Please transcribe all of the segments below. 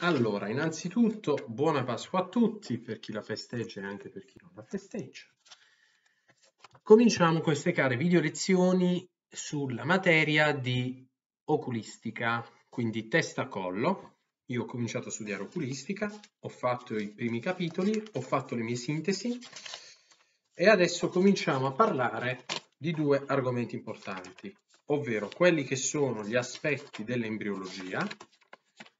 Allora, innanzitutto buona Pasqua a tutti, per chi la festeggia e anche per chi non la festeggia. Cominciamo queste care video lezioni sulla materia di oculistica, quindi testa-collo. a Io ho cominciato a studiare oculistica, ho fatto i primi capitoli, ho fatto le mie sintesi e adesso cominciamo a parlare di due argomenti importanti, ovvero quelli che sono gli aspetti dell'embriologia,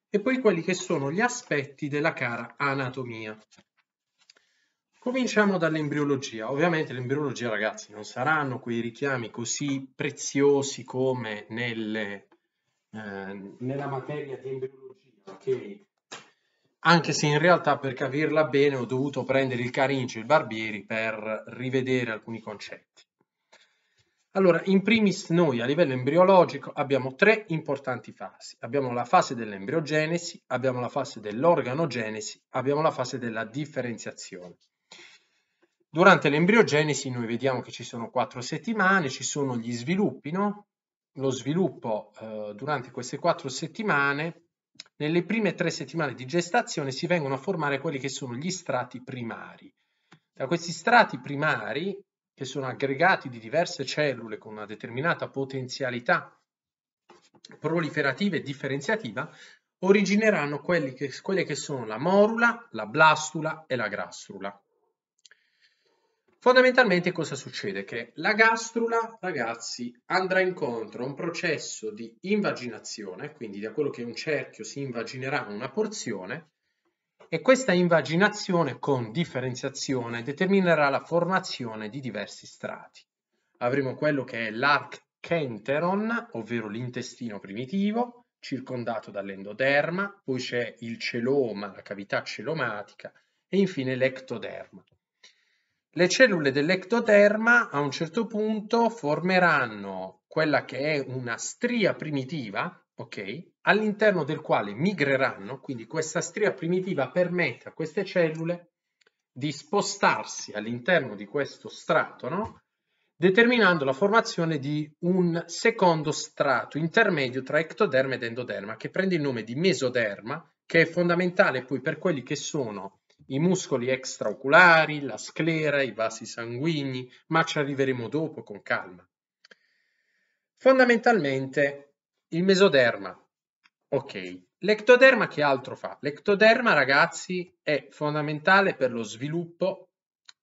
e poi quelli che sono gli aspetti della cara anatomia. Cominciamo dall'embriologia. Ovviamente l'embriologia, ragazzi, non saranno quei richiami così preziosi come nelle, eh, nella materia di embriologia, che anche se in realtà per capirla bene ho dovuto prendere il Carincio e il Barbieri per rivedere alcuni concetti. Allora, in primis noi a livello embriologico abbiamo tre importanti fasi. Abbiamo la fase dell'embriogenesi, abbiamo la fase dell'organogenesi, abbiamo la fase della differenziazione. Durante l'embriogenesi noi vediamo che ci sono quattro settimane, ci sono gli sviluppi, no? Lo sviluppo eh, durante queste quattro settimane, nelle prime tre settimane di gestazione si vengono a formare quelli che sono gli strati primari. Da questi strati primari che sono aggregati di diverse cellule con una determinata potenzialità proliferativa e differenziativa, origineranno che, quelle che sono la morula, la blastula e la grastrula. Fondamentalmente cosa succede? Che la gastrula, ragazzi, andrà incontro a un processo di invaginazione, quindi da quello che è un cerchio si invaginerà una porzione, e questa invaginazione con differenziazione determinerà la formazione di diversi strati. Avremo quello che è l'archenteron, ovvero l'intestino primitivo, circondato dall'endoderma, poi c'è il celoma, la cavità celomatica e infine l'ectoderma. Le cellule dell'ectoderma a un certo punto formeranno quella che è una stria primitiva, ok? All'interno del quale migreranno, quindi questa stria primitiva permette a queste cellule di spostarsi all'interno di questo strato, no? determinando la formazione di un secondo strato intermedio tra ectoderma ed endoderma, che prende il nome di mesoderma, che è fondamentale poi per quelli che sono i muscoli extraoculari, la sclera, i vasi sanguigni, ma ci arriveremo dopo con calma. Fondamentalmente il mesoderma. Ok. L'ectoderma che altro fa? L'ectoderma, ragazzi, è fondamentale per lo sviluppo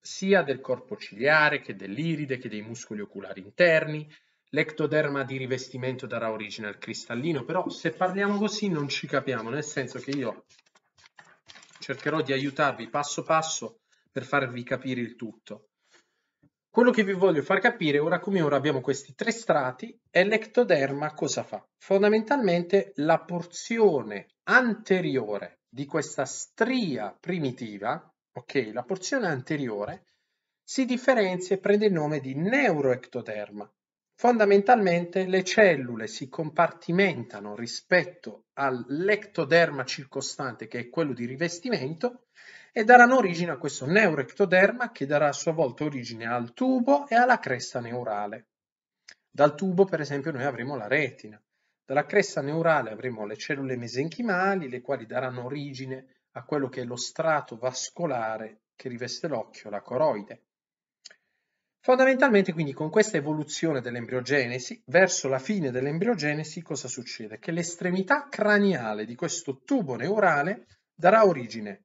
sia del corpo ciliare che dell'iride che dei muscoli oculari interni. L'ectoderma di rivestimento darà origine al cristallino, però se parliamo così non ci capiamo, nel senso che io cercherò di aiutarvi passo passo per farvi capire il tutto. Quello che vi voglio far capire ora come ora abbiamo questi tre strati è l'ectoderma cosa fa? Fondamentalmente la porzione anteriore di questa stria primitiva, ok, la porzione anteriore, si differenzia e prende il nome di neuroectoderma. Fondamentalmente le cellule si compartimentano rispetto all'ectoderma circostante che è quello di rivestimento e daranno origine a questo neurectoderma che darà a sua volta origine al tubo e alla cresta neurale. Dal tubo, per esempio, noi avremo la retina. Dalla cresta neurale avremo le cellule mesenchimali, le quali daranno origine a quello che è lo strato vascolare che riveste l'occhio, la coroide. Fondamentalmente, quindi, con questa evoluzione dell'embriogenesi, verso la fine dell'embriogenesi, cosa succede? Che l'estremità craniale di questo tubo neurale darà origine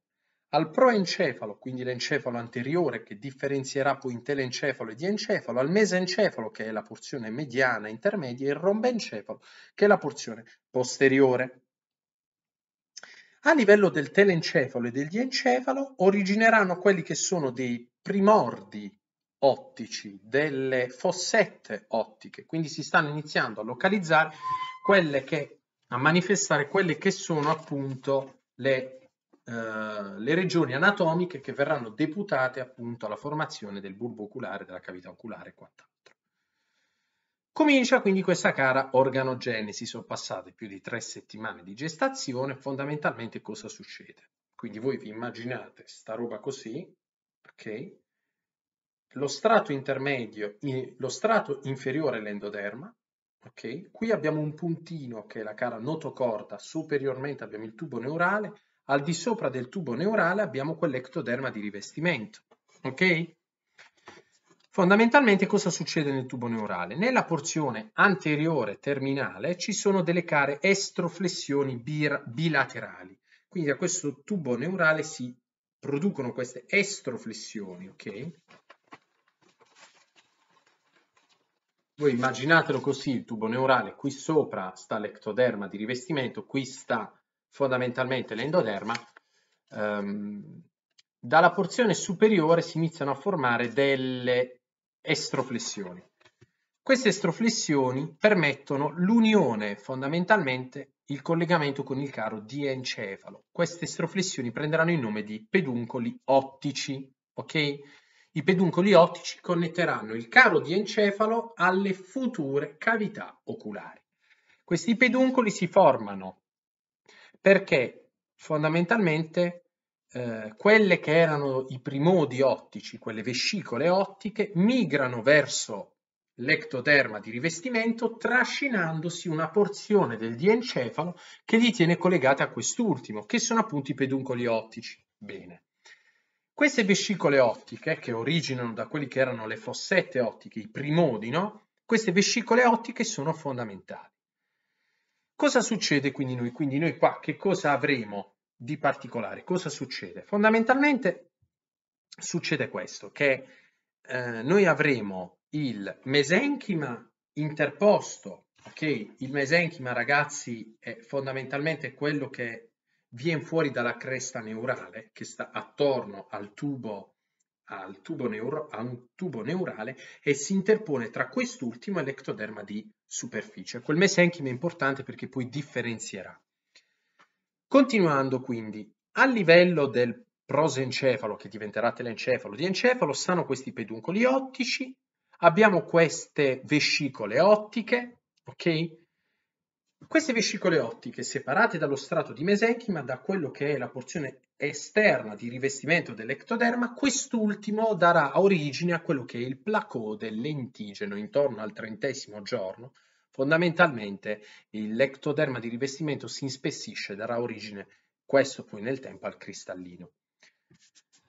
al proencefalo, quindi l'encefalo anteriore che differenzierà poi in telencefalo e diencefalo, al mesencefalo che è la porzione mediana intermedia e il rombencefalo che è la porzione posteriore. A livello del telencefalo e del diencefalo origineranno quelli che sono dei primordi ottici, delle fossette ottiche, quindi si stanno iniziando a localizzare quelle che a manifestare quelle che sono appunto le eh, le regioni anatomiche che verranno deputate appunto alla formazione del bulbo oculare, della cavità oculare e quant'altro. Comincia quindi questa cara organogenesi, sono passate più di tre settimane di gestazione, fondamentalmente cosa succede? Quindi voi vi immaginate sta roba così, ok? Lo strato intermedio, lo strato inferiore è l'endoderma, ok? Qui abbiamo un puntino che è la cara notocorda, superiormente abbiamo il tubo neurale, al di sopra del tubo neurale abbiamo quell'ectoderma di rivestimento. Ok? Fondamentalmente cosa succede nel tubo neurale? Nella porzione anteriore terminale ci sono delle care estroflessioni bilaterali, quindi a questo tubo neurale si producono queste estroflessioni, ok? Voi immaginatelo così, il tubo neurale qui sopra sta l'ectoderma di rivestimento, qui sta fondamentalmente l'endoderma, ehm, dalla porzione superiore si iniziano a formare delle estroflessioni. Queste estroflessioni permettono l'unione, fondamentalmente il collegamento con il caro encefalo. Queste estroflessioni prenderanno il nome di peduncoli ottici, ok? I peduncoli ottici connetteranno il caro encefalo alle future cavità oculari. Questi peduncoli si formano perché fondamentalmente eh, quelle che erano i primodi ottici, quelle vescicole ottiche, migrano verso l'ectoderma di rivestimento trascinandosi una porzione del diencefalo che li tiene collegati a quest'ultimo, che sono appunto i peduncoli ottici. Bene. Queste vescicole ottiche, che originano da quelli che erano le fossette ottiche, i primodi, no? Queste vescicole ottiche sono fondamentali. Cosa succede quindi noi? Quindi noi qua che cosa avremo di particolare? Cosa succede? Fondamentalmente succede questo, che eh, noi avremo il mesenchima interposto, ok? Il mesenchima ragazzi è fondamentalmente quello che viene fuori dalla cresta neurale che sta attorno al tubo al tubo neuro, a un tubo neurale e si interpone tra quest'ultimo e l'ectoderma di superficie. Quel mese è importante perché poi differenzierà. Continuando quindi, a livello del prosencefalo, che diventerà telencefalo di encefalo, stanno questi peduncoli ottici, abbiamo queste vescicole ottiche, ok? Queste vescicole ottiche separate dallo strato di mesenchima da quello che è la porzione esterna di rivestimento dell'ectoderma, quest'ultimo darà origine a quello che è il placode lentigeno intorno al trentesimo giorno. Fondamentalmente l'ectoderma di rivestimento si inspessisce, darà origine questo poi nel tempo al cristallino.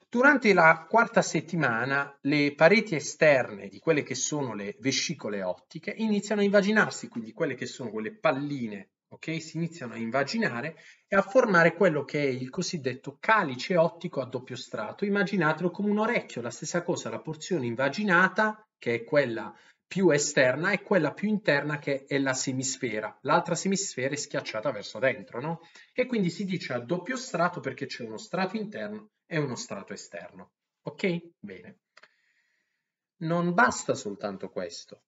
Durante la quarta settimana le pareti esterne di quelle che sono le vescicole ottiche iniziano a invaginarsi, quindi quelle che sono quelle palline ok? Si iniziano a invaginare e a formare quello che è il cosiddetto calice ottico a doppio strato. Immaginatelo come un orecchio, la stessa cosa, la porzione invaginata, che è quella più esterna, e quella più interna, che è la semisfera. L'altra semisfera è schiacciata verso dentro, no? E quindi si dice a doppio strato perché c'è uno strato interno e uno strato esterno. Ok? Bene. Non basta soltanto questo.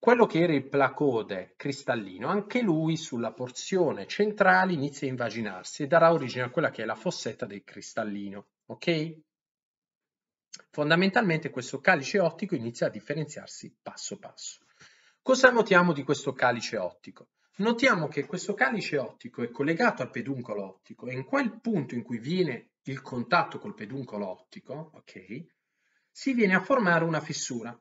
Quello che era il placode cristallino, anche lui sulla porzione centrale inizia a invaginarsi e darà origine a quella che è la fossetta del cristallino, ok? Fondamentalmente questo calice ottico inizia a differenziarsi passo passo. Cosa notiamo di questo calice ottico? Notiamo che questo calice ottico è collegato al peduncolo ottico e in quel punto in cui viene il contatto col peduncolo ottico, ok, si viene a formare una fissura.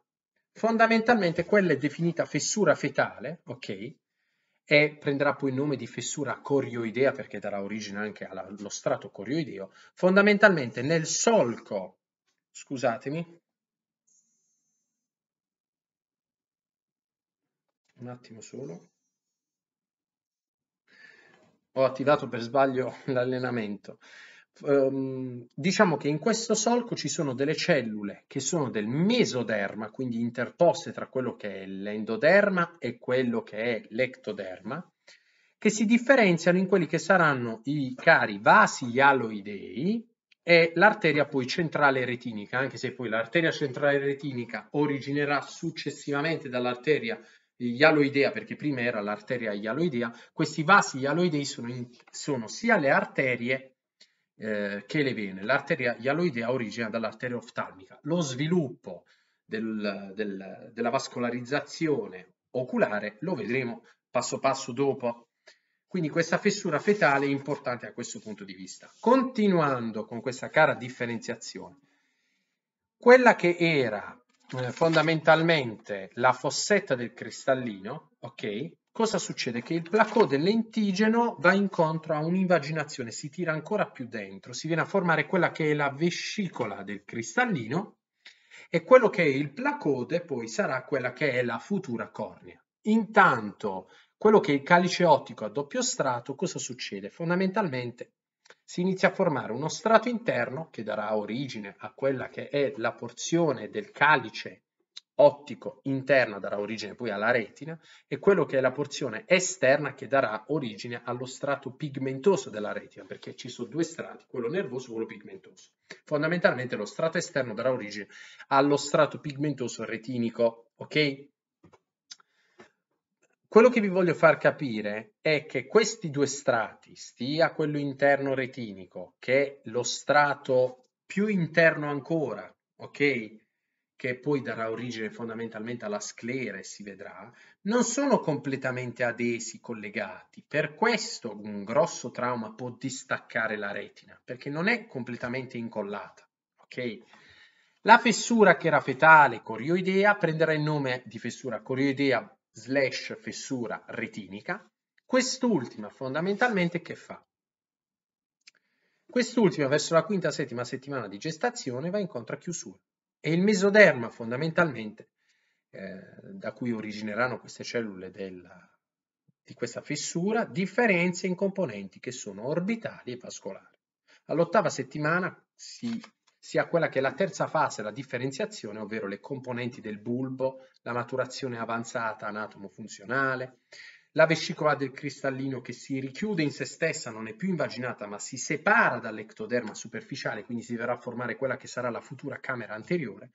Fondamentalmente quella è definita fessura fetale, ok? E prenderà poi il nome di fessura corioidea perché darà origine anche allo strato corioideo. Fondamentalmente nel solco, scusatemi, un attimo solo, ho attivato per sbaglio l'allenamento. Ehm, diciamo che in questo solco ci sono delle cellule che sono del mesoderma, quindi interposte tra quello che è l'endoderma e quello che è l'ectoderma, che si differenziano in quelli che saranno i cari vasi ialoidei e l'arteria poi centrale retinica, anche se poi l'arteria centrale retinica originerà successivamente dall'arteria ialoidea, perché prima era l'arteria ialoidea, questi vasi ialoidei sono, in, sono sia le arterie eh, che le vene. L'arteria ialoidea origina dall'arteria oftalmica. Lo sviluppo del, del, della vascolarizzazione oculare lo vedremo passo passo dopo. Quindi questa fessura fetale è importante da questo punto di vista. Continuando con questa cara differenziazione, quella che era eh, fondamentalmente la fossetta del cristallino, ok, cosa succede? Che il placò dell'entigeno va incontro a un'invaginazione, si tira ancora più dentro, si viene a formare quella che è la vescicola del cristallino e quello che è il placode poi sarà quella che è la futura cornea. Intanto quello che è il calice ottico a doppio strato, cosa succede? Fondamentalmente si inizia a formare uno strato interno che darà origine a quella che è la porzione del calice ottico interna darà origine poi alla retina e quello che è la porzione esterna che darà origine allo strato pigmentoso della retina, perché ci sono due strati, quello nervoso e quello pigmentoso. Fondamentalmente lo strato esterno darà origine allo strato pigmentoso retinico, ok? Quello che vi voglio far capire è che questi due strati, sia quello interno retinico che lo strato più interno ancora, ok? che poi darà origine fondamentalmente alla sclera e si vedrà, non sono completamente adesi, collegati. Per questo un grosso trauma può distaccare la retina, perché non è completamente incollata. Okay? La fessura che era fetale corioidea prenderà il nome di fessura corioidea slash fessura retinica. Quest'ultima fondamentalmente che fa? Quest'ultima verso la quinta settima settimana di gestazione va incontro a chiusura e il mesoderma fondamentalmente, eh, da cui origineranno queste cellule della, di questa fissura, differenzia in componenti che sono orbitali e vascolari. All'ottava settimana si, si ha quella che è la terza fase, la differenziazione, ovvero le componenti del bulbo, la maturazione avanzata anatomo-funzionale, la vescicola del cristallino che si richiude in se stessa non è più invaginata ma si separa dall'ectoderma superficiale, quindi si verrà a formare quella che sarà la futura camera anteriore.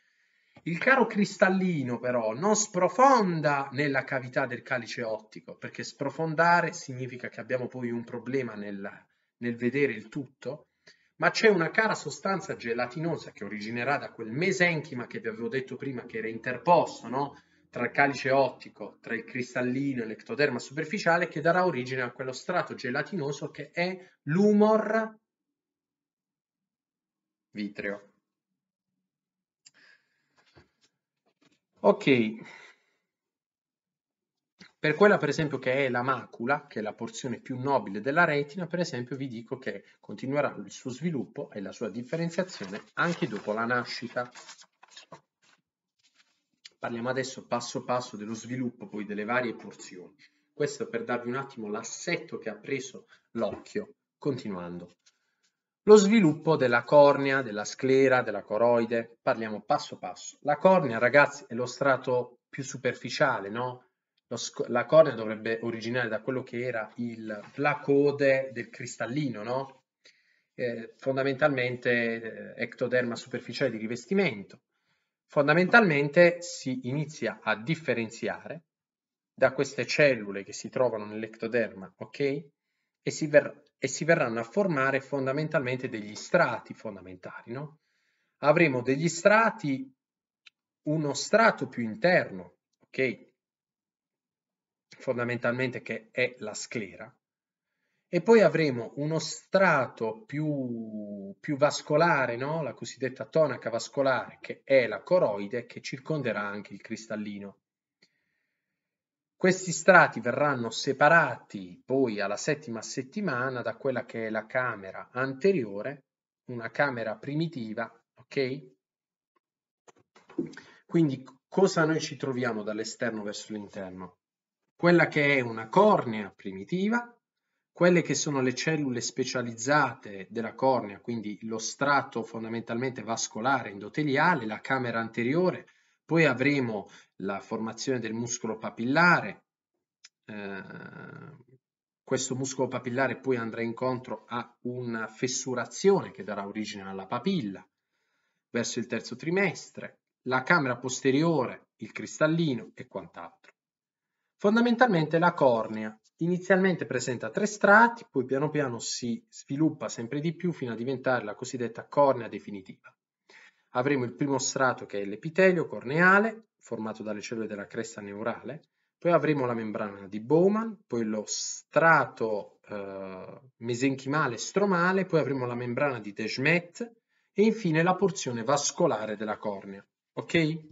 Il caro cristallino però non sprofonda nella cavità del calice ottico, perché sprofondare significa che abbiamo poi un problema nel, nel vedere il tutto, ma c'è una cara sostanza gelatinosa che originerà da quel mesenchima che vi avevo detto prima che era interposto, no? tra il calice ottico, tra il cristallino e l'ectoderma superficiale che darà origine a quello strato gelatinoso che è l'umor vitreo. Ok, per quella per esempio che è la macula, che è la porzione più nobile della retina, per esempio vi dico che continuerà il suo sviluppo e la sua differenziazione anche dopo la nascita. Parliamo adesso passo passo dello sviluppo poi delle varie porzioni. Questo per darvi un attimo l'assetto che ha preso l'occhio. Continuando. Lo sviluppo della cornea, della sclera, della coroide, parliamo passo passo. La cornea, ragazzi, è lo strato più superficiale, no? la cornea dovrebbe originare da quello che era il placode del cristallino, no? Eh, fondamentalmente eh, ectoderma superficiale di rivestimento. Fondamentalmente si inizia a differenziare da queste cellule che si trovano nell'ectoderma, ok? E si, ver e si verranno a formare fondamentalmente degli strati fondamentali, no? Avremo degli strati, uno strato più interno, ok? Fondamentalmente che è la sclera, e poi avremo uno strato più, più vascolare, no? la cosiddetta tonaca vascolare, che è la coroide, che circonderà anche il cristallino. Questi strati verranno separati poi alla settima settimana da quella che è la camera anteriore, una camera primitiva, ok? Quindi cosa noi ci troviamo dall'esterno verso l'interno? Quella che è una cornea primitiva, quelle che sono le cellule specializzate della cornea, quindi lo strato fondamentalmente vascolare endoteliale, la camera anteriore, poi avremo la formazione del muscolo papillare, eh, questo muscolo papillare poi andrà incontro a una fessurazione che darà origine alla papilla verso il terzo trimestre, la camera posteriore, il cristallino e quant'altro. Fondamentalmente la cornea inizialmente presenta tre strati, poi piano piano si sviluppa sempre di più fino a diventare la cosiddetta cornea definitiva. Avremo il primo strato che è l'epitelio corneale, formato dalle cellule della cresta neurale, poi avremo la membrana di Bowman, poi lo strato eh, mesenchimale stromale, poi avremo la membrana di Desmet e infine la porzione vascolare della cornea. Ok?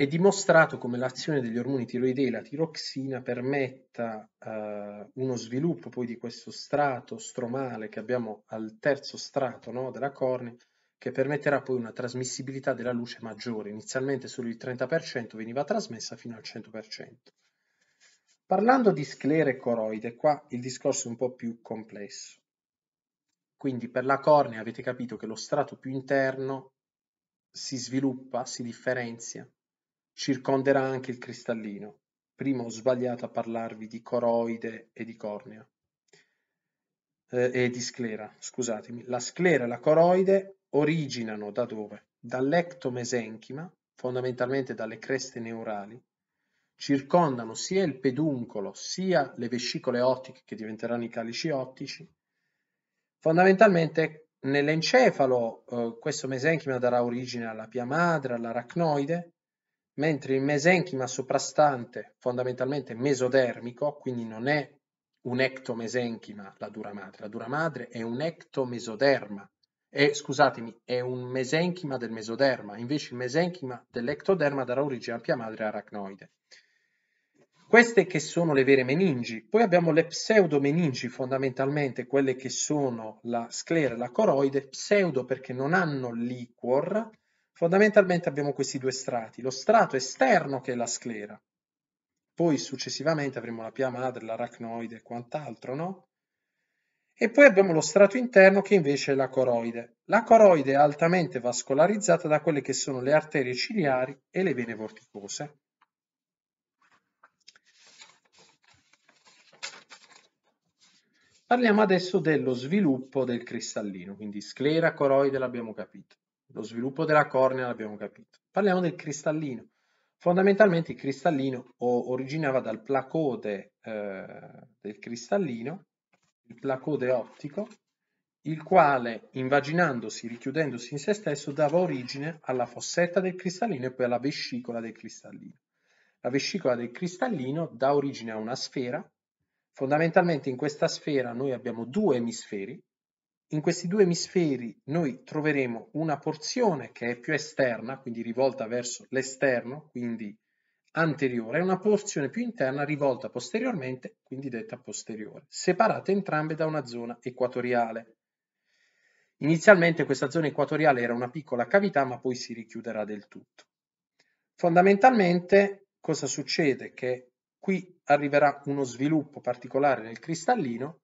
È dimostrato come l'azione degli ormoni tiroidei, la tiroxina, permetta eh, uno sviluppo poi di questo strato stromale che abbiamo al terzo strato no, della cornea, che permetterà poi una trasmissibilità della luce maggiore. Inizialmente solo il 30% veniva trasmessa fino al 100%. Parlando di sclere coroide, qua il discorso è un po' più complesso. Quindi per la cornea avete capito che lo strato più interno si sviluppa, si differenzia circonderà anche il cristallino. Prima ho sbagliato a parlarvi di coroide e di cornea eh, e di sclera, scusatemi. La sclera e la coroide originano da dove? Dall'ectomesenchima, fondamentalmente dalle creste neurali, circondano sia il peduncolo sia le vescicole ottiche che diventeranno i calici ottici. Fondamentalmente nell'encefalo eh, questo mesenchima darà origine alla pia madre, all'aracnoide, mentre il mesenchima soprastante, fondamentalmente mesodermico, quindi non è un ectomesenchima la dura madre, la dura madre è un ectomesoderma, è, scusatemi, è un mesenchima del mesoderma, invece il mesenchima dell'ectoderma darà origine a pia madre aracnoide. Queste che sono le vere meningi, poi abbiamo le pseudomeningi fondamentalmente, quelle che sono la sclera e la coroide, pseudo perché non hanno liquor, Fondamentalmente abbiamo questi due strati, lo strato esterno che è la sclera, poi successivamente avremo la pia madre, l'arachnoide e quant'altro, no? E poi abbiamo lo strato interno che invece è la coroide. La coroide è altamente vascolarizzata da quelle che sono le arterie ciliari e le vene vorticose. Parliamo adesso dello sviluppo del cristallino, quindi sclera, coroide l'abbiamo capito lo sviluppo della cornea l'abbiamo capito. Parliamo del cristallino. Fondamentalmente il cristallino originava dal placode eh, del cristallino, il placode ottico, il quale invaginandosi, richiudendosi in se stesso, dava origine alla fossetta del cristallino e poi alla vescicola del cristallino. La vescicola del cristallino dà origine a una sfera, fondamentalmente in questa sfera noi abbiamo due emisferi, in questi due emisferi noi troveremo una porzione che è più esterna, quindi rivolta verso l'esterno, quindi anteriore, e una porzione più interna rivolta posteriormente, quindi detta posteriore, separate entrambe da una zona equatoriale. Inizialmente questa zona equatoriale era una piccola cavità, ma poi si richiuderà del tutto. Fondamentalmente cosa succede? Che qui arriverà uno sviluppo particolare nel cristallino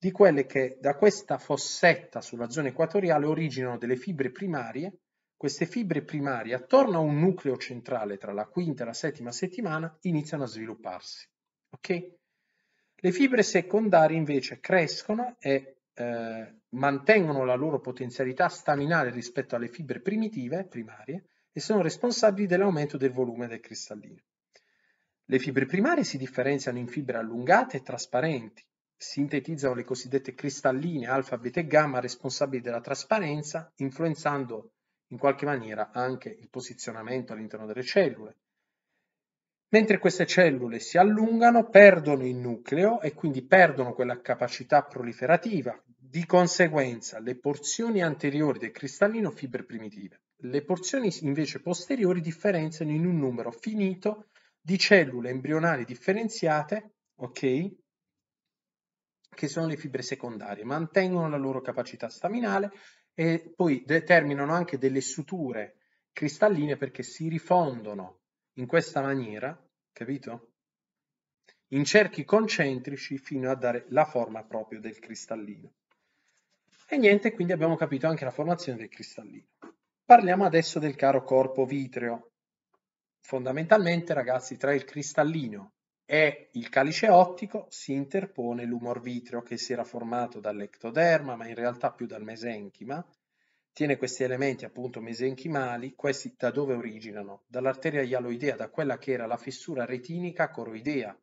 di quelle che da questa fossetta sulla zona equatoriale originano delle fibre primarie. Queste fibre primarie, attorno a un nucleo centrale tra la quinta e la settima settimana, iniziano a svilupparsi. Okay? Le fibre secondarie invece crescono e eh, mantengono la loro potenzialità staminale rispetto alle fibre primitive, primarie, e sono responsabili dell'aumento del volume del cristallino. Le fibre primarie si differenziano in fibre allungate e trasparenti, sintetizzano le cosiddette cristalline alfa, beta e gamma responsabili della trasparenza, influenzando in qualche maniera anche il posizionamento all'interno delle cellule. Mentre queste cellule si allungano, perdono il nucleo e quindi perdono quella capacità proliferativa. Di conseguenza, le porzioni anteriori del cristallino fibre primitive. Le porzioni invece posteriori differenziano in un numero finito di cellule embrionali differenziate, ok? che sono le fibre secondarie, mantengono la loro capacità staminale e poi determinano anche delle suture cristalline perché si rifondono in questa maniera, capito? In cerchi concentrici fino a dare la forma proprio del cristallino. E niente, quindi abbiamo capito anche la formazione del cristallino. Parliamo adesso del caro corpo vitreo. Fondamentalmente, ragazzi, tra il cristallino è il calice ottico, si interpone l'umor vitreo che si era formato dall'ectoderma, ma in realtà più dal mesenchima. Tiene questi elementi appunto mesenchimali, questi da dove originano? Dall'arteria ialoidea, da quella che era la fissura retinica coroidea,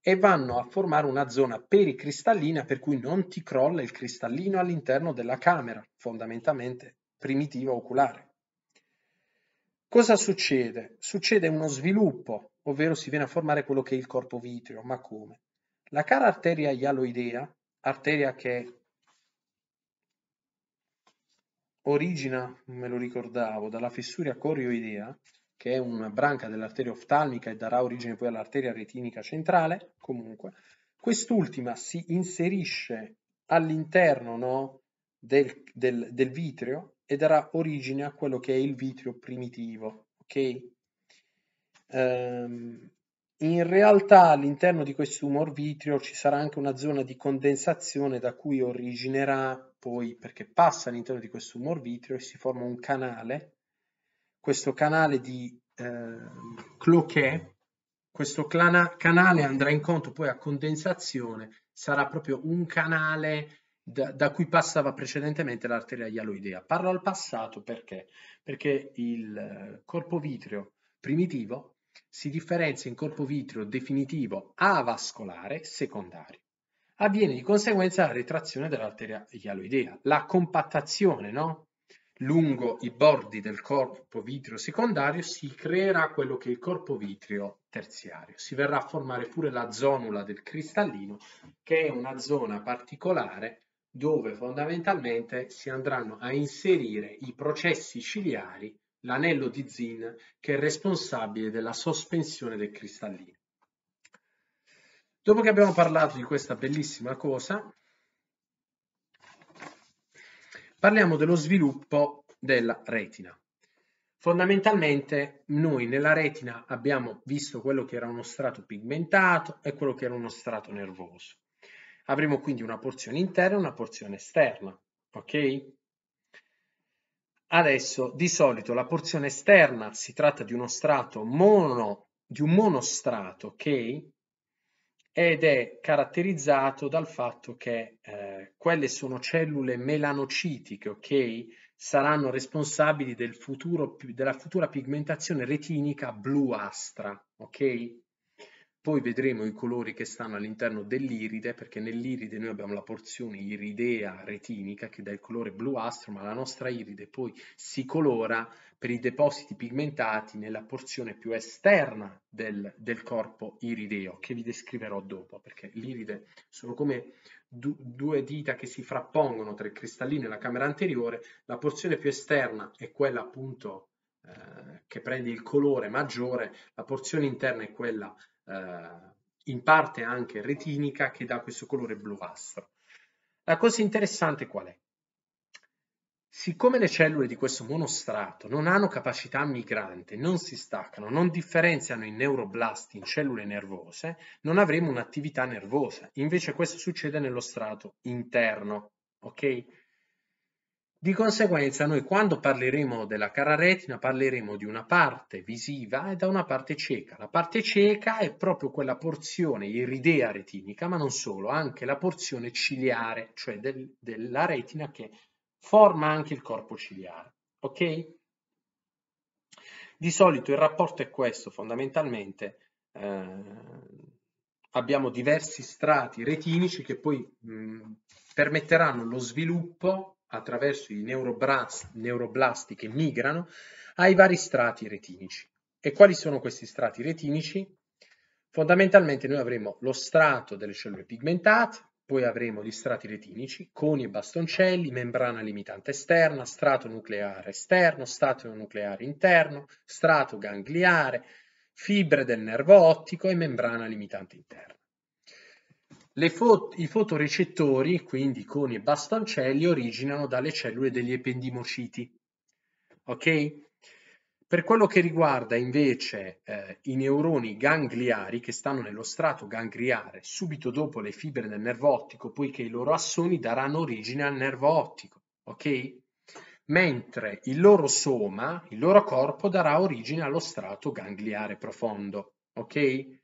e vanno a formare una zona pericristallina per cui non ti crolla il cristallino all'interno della camera, fondamentalmente primitiva oculare. Cosa succede? Succede uno sviluppo ovvero si viene a formare quello che è il corpo vitreo. Ma come? La cara arteria ialoidea, arteria che origina, me lo ricordavo, dalla fessura corioidea, che è una branca dell'arteria oftalmica e darà origine poi all'arteria retinica centrale, comunque, quest'ultima si inserisce all'interno no, del, del, del vitreo e darà origine a quello che è il vitreo primitivo, ok? Ehm, in realtà all'interno di questo humor vitreo ci sarà anche una zona di condensazione da cui originerà poi, perché passa all'interno di questo humor vitreo e si forma un canale, questo canale di eh, cloquet, questo clana, canale andrà incontro poi a condensazione, sarà proprio un canale da, da, cui passava precedentemente l'arteria ialoidea. Parlo al passato perché? Perché il eh, corpo vitreo primitivo si differenzia in corpo vitreo definitivo avascolare secondario. Avviene di conseguenza la retrazione dell'arteria ialoidea, la compattazione, no? Lungo i bordi del corpo vitreo secondario si creerà quello che è il corpo vitreo terziario. Si verrà a formare pure la zonula del cristallino, che è una zona particolare dove fondamentalmente si andranno a inserire i processi ciliari l'anello di Zinn che è responsabile della sospensione del cristallino. Dopo che abbiamo parlato di questa bellissima cosa, parliamo dello sviluppo della retina. Fondamentalmente noi nella retina abbiamo visto quello che era uno strato pigmentato e quello che era uno strato nervoso. Avremo quindi una porzione interna e una porzione esterna, ok? Adesso, di solito, la porzione esterna si tratta di uno strato mono, di un monostrato, ok? Ed è caratterizzato dal fatto che eh, quelle sono cellule melanocitiche, ok? Saranno responsabili del futuro, della futura pigmentazione retinica bluastra, ok? Poi vedremo i colori che stanno all'interno dell'iride, perché nell'iride noi abbiamo la porzione iridea retinica che dà il colore bluastro, ma la nostra iride poi si colora per i depositi pigmentati nella porzione più esterna del, del corpo irideo, che vi descriverò dopo, perché l'iride sono come du due dita che si frappongono tra il cristallino e la camera anteriore, la porzione più esterna è quella appunto eh, che prende il colore maggiore, la porzione interna è quella eh, in parte anche retinica che dà questo colore bluastro. La cosa interessante qual è? Siccome le cellule di questo monostrato non hanno capacità migrante, non si staccano, non differenziano i neuroblasti in cellule nervose, non avremo un'attività nervosa. Invece questo succede nello strato interno, ok? Di conseguenza noi quando parleremo della cararetina parleremo di una parte visiva e da una parte cieca. La parte cieca è proprio quella porzione iridea retinica, ma non solo, anche la porzione ciliare, cioè del, della retina che forma anche il corpo ciliare. Ok? Di solito il rapporto è questo, fondamentalmente eh, abbiamo diversi strati retinici che poi mh, mm, permetteranno lo sviluppo attraverso i neuroblasti che migrano ai vari strati retinici. E quali sono questi strati retinici? Fondamentalmente noi avremo lo strato delle cellule pigmentate, poi avremo gli strati retinici, coni e bastoncelli, membrana limitante esterna, strato nucleare esterno, strato nucleare interno, strato gangliare, fibre del nervo ottico e membrana limitante interna. Fo I fotorecettori, quindi coni e bastoncelli, originano dalle cellule degli ependimociti. Ok? Per quello che riguarda invece eh, i neuroni gangliari che stanno nello strato gangliare subito dopo le fibre del nervo ottico, poiché i loro assoni daranno origine al nervo ottico, ok? Mentre il loro soma, il loro corpo darà origine allo strato gangliare profondo, ok?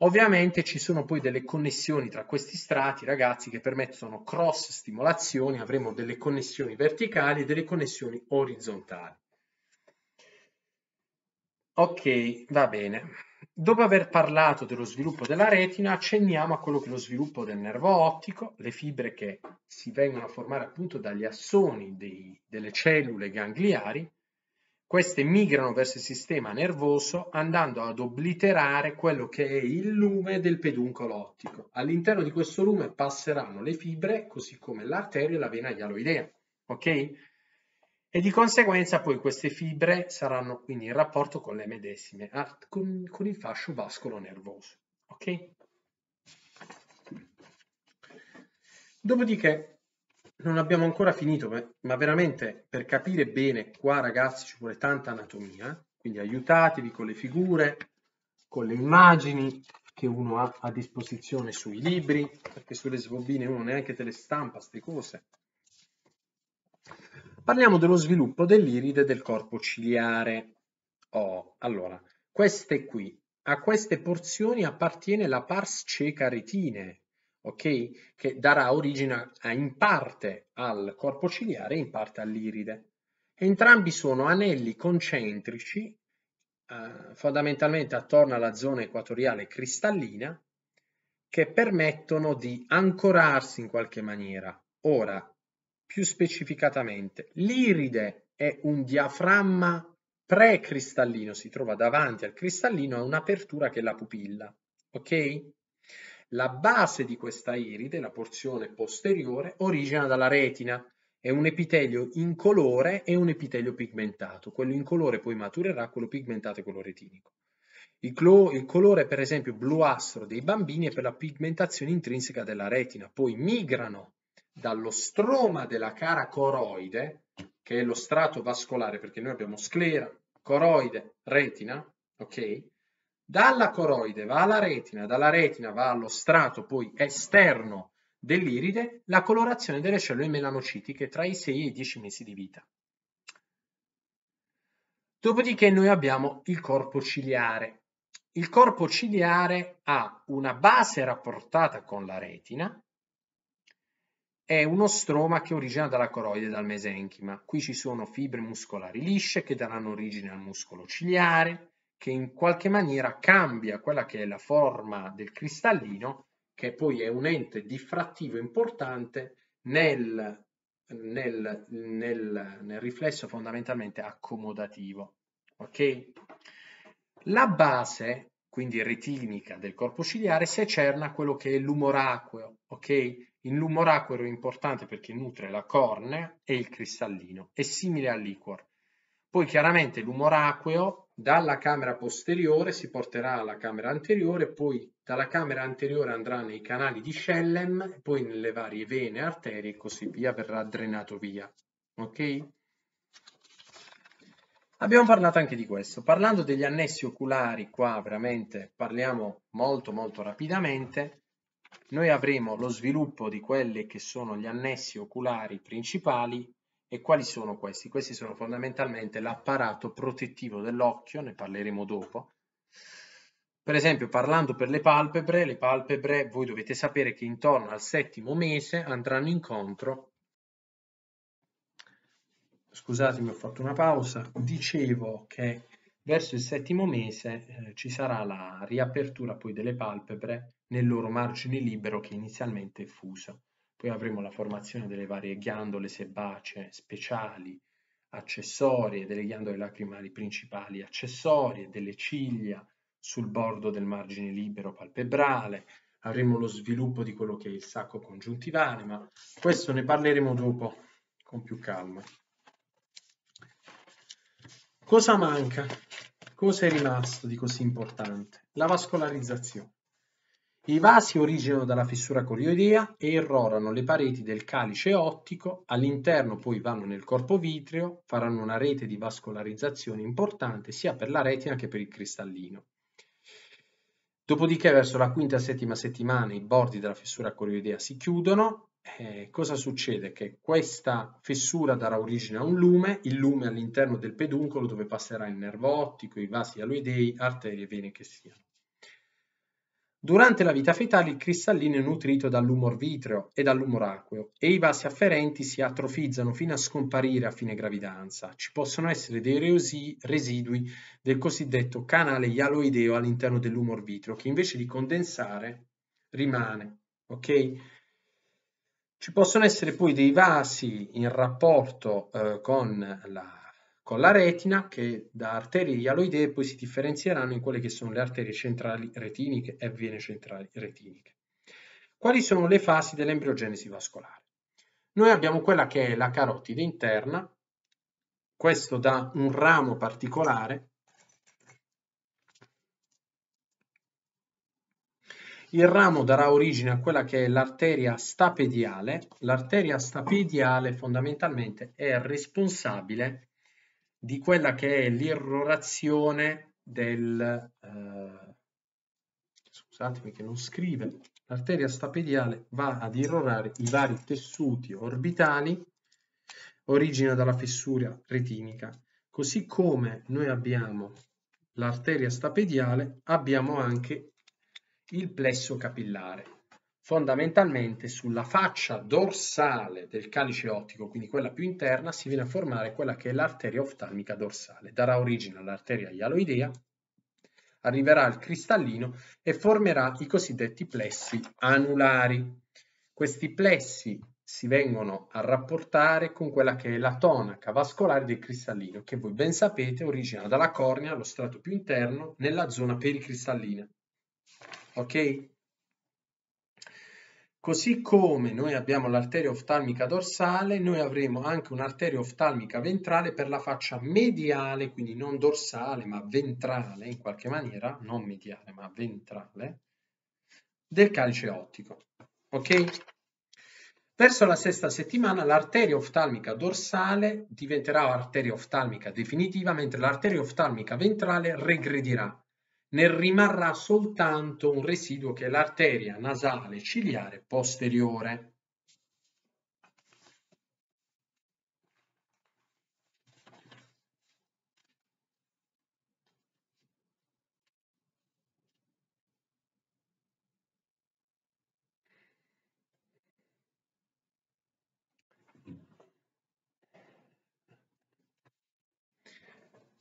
Ovviamente ci sono poi delle connessioni tra questi strati, ragazzi, che permettono cross stimolazioni, avremo delle connessioni verticali e delle connessioni orizzontali. Ok, va bene. Dopo aver parlato dello sviluppo della retina, accenniamo a quello che è lo sviluppo del nervo ottico, le fibre che si vengono a formare appunto dagli assoni dei, delle cellule gangliari queste migrano verso il sistema nervoso andando ad obliterare quello che è il lume del peduncolo ottico. All'interno di questo lume passeranno le fibre, così come l'arteria e la vena ialoidea, ok? E di conseguenza poi queste fibre saranno quindi in rapporto con le medesime, con, con il fascio vascolo nervoso, ok? Dopodiché non abbiamo ancora finito, ma veramente per capire bene qua ragazzi ci vuole tanta anatomia, quindi aiutatevi con le figure, con le immagini che uno ha a disposizione sui libri, perché sulle sbobine uno neanche te le stampa, ste cose. Parliamo dello sviluppo dell'iride del corpo ciliare. Oh, allora, queste qui, a queste porzioni appartiene la pars cieca retine, ok? Che darà origine a, in parte al corpo ciliare e in parte all'iride. Entrambi sono anelli concentrici eh, fondamentalmente attorno alla zona equatoriale cristallina che permettono di ancorarsi in qualche maniera. Ora, più specificatamente, l'iride è un diaframma precristallino, si trova davanti al cristallino, ha un'apertura che è la pupilla, ok? La base di questa iride, la porzione posteriore, origina dalla retina, è un epitelio incolore e un epitelio pigmentato. Quello incolore poi maturerà, quello pigmentato e quello retinico. Il, il, colore, per esempio, bluastro dei bambini è per la pigmentazione intrinseca della retina. Poi migrano dallo stroma della cara coroide, che è lo strato vascolare, perché noi abbiamo sclera, coroide, retina, ok? Dalla coroide va alla retina, dalla retina va allo strato poi esterno dell'iride la colorazione delle cellule melanocitiche tra i 6 e i 10 mesi di vita. Dopodiché noi abbiamo il corpo ciliare. Il corpo ciliare ha una base rapportata con la retina è uno stroma che origina dalla coroide e dal mesenchima. Qui ci sono fibre muscolari lisce che daranno origine al muscolo ciliare, che in qualche maniera cambia quella che è la forma del cristallino, che poi è un ente diffrattivo importante nel, nel, nel, nel riflesso fondamentalmente accomodativo. Okay? La base, quindi retinica, del corpo ciliare secerna quello che è l'umoraqueo. Okay? Il l'umoraqueo è importante perché nutre la cornea e il cristallino, è simile all'iquor. Poi chiaramente l'umoraqueo dalla camera posteriore si porterà alla camera anteriore, poi dalla camera anteriore andrà nei canali di Schellem, poi nelle varie vene, arterie e così via, verrà drenato via. Ok? Abbiamo parlato anche di questo. Parlando degli annessi oculari, qua veramente parliamo molto molto rapidamente, noi avremo lo sviluppo di quelli che sono gli annessi oculari principali e quali sono questi? Questi sono fondamentalmente l'apparato protettivo dell'occhio, ne parleremo dopo. Per esempio, parlando per le palpebre, le palpebre voi dovete sapere che intorno al settimo mese andranno incontro scusatemi ho fatto una pausa, dicevo che verso il settimo mese eh, ci sarà la riapertura poi delle palpebre nel loro margine libero che inizialmente è fuso. Poi avremo la formazione delle varie ghiandole sebacee speciali, accessorie, delle ghiandole lacrimali principali accessorie, delle ciglia sul bordo del margine libero palpebrale, avremo lo sviluppo di quello che è il sacco congiuntivale, ma questo ne parleremo dopo con più calma. Cosa manca? Cosa è rimasto di così importante? La vascolarizzazione. I vasi originano dalla fissura corioidea e irrorano le pareti del calice ottico, all'interno poi vanno nel corpo vitreo, faranno una rete di vascolarizzazione importante sia per la retina che per il cristallino. Dopodiché verso la quinta e settima settimana i bordi della fissura corioidea si chiudono. Eh, cosa succede? Che questa fissura darà origine a un lume, il lume all'interno del peduncolo dove passerà il nervo ottico, i vasi aloidei, arterie e vene che siano. Durante la vita fetale il cristallino è nutrito dall'umor vitreo e dall'umor acqueo e i vasi afferenti si atrofizzano fino a scomparire a fine gravidanza. Ci possono essere dei reosi, residui del cosiddetto canale ialoideo all'interno dell'umor vitreo che invece di condensare rimane. Okay? Ci possono essere poi dei vasi in rapporto eh, con la con la retina che da arterie ialoidee poi si differenzieranno in quelle che sono le arterie centrali retiniche e vene centrali retiniche. Quali sono le fasi dell'embriogenesi vascolare? Noi abbiamo quella che è la carotide interna, questo da un ramo particolare, Il ramo darà origine a quella che è l'arteria stapediale. L'arteria stapediale fondamentalmente è responsabile di quella che è l'irrorazione del... Eh, scusatemi che non scrive, l'arteria stapediale va ad irrorare i vari tessuti orbitali origina dalla fessura retinica. Così come noi abbiamo l'arteria stapediale, abbiamo anche il plesso capillare fondamentalmente sulla faccia dorsale del calice ottico, quindi quella più interna, si viene a formare quella che è l'arteria oftalmica dorsale. Darà origine all'arteria ialoidea, arriverà al cristallino e formerà i cosiddetti plessi anulari. Questi plessi si vengono a rapportare con quella che è la tonaca vascolare del cristallino, che voi ben sapete origina dalla cornea, lo strato più interno, nella zona pericristallina. Ok? Così come noi abbiamo l'arteria oftalmica dorsale, noi avremo anche un'arteria oftalmica ventrale per la faccia mediale, quindi non dorsale ma ventrale in qualche maniera, non mediale ma ventrale, del calice ottico. Ok? Verso la sesta settimana l'arteria oftalmica dorsale diventerà arteria oftalmica definitiva, mentre l'arteria oftalmica ventrale regredirà ne rimarrà soltanto un residuo che è l'arteria nasale ciliare posteriore.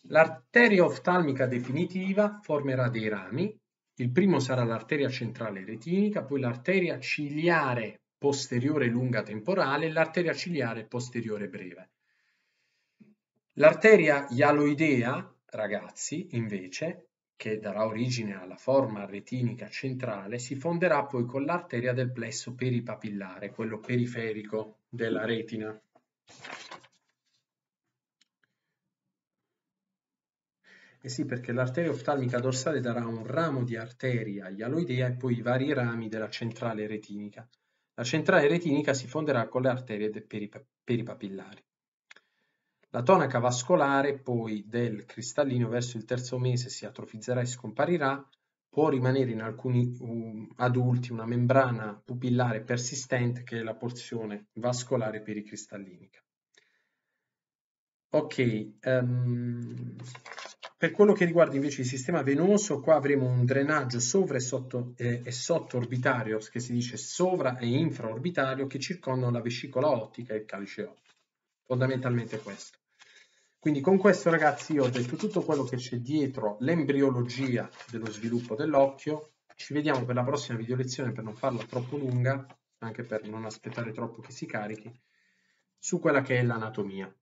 L'arteria oftalmica definitiva formerà dei rami, il primo sarà l'arteria centrale retinica, poi l'arteria ciliare posteriore lunga temporale e l'arteria ciliare posteriore breve. L'arteria ialoidea, ragazzi, invece, che darà origine alla forma retinica centrale, si fonderà poi con l'arteria del plesso peripapillare, quello periferico della retina. Eh sì, perché l'arteria oftalmica dorsale darà un ramo di arteria ialoidea e poi i vari rami della centrale retinica. La centrale retinica si fonderà con le arterie perip peripapillari. La tonaca vascolare poi del cristallino verso il terzo mese si atrofizzerà e scomparirà, può rimanere in alcuni um, adulti una membrana pupillare persistente che è la porzione vascolare pericristallinica. Ok, um, per quello che riguarda invece il sistema venoso, qua avremo un drenaggio sovra e, sotto, eh, e sottoorbitario, che si dice sovra e infraorbitario, che circondano la vescicola ottica e il calice ottico. Fondamentalmente questo. Quindi con questo ragazzi io ho detto tutto quello che c'è dietro l'embriologia dello sviluppo dell'occhio. Ci vediamo per la prossima video lezione per non farla troppo lunga, anche per non aspettare troppo che si carichi, su quella che è l'anatomia.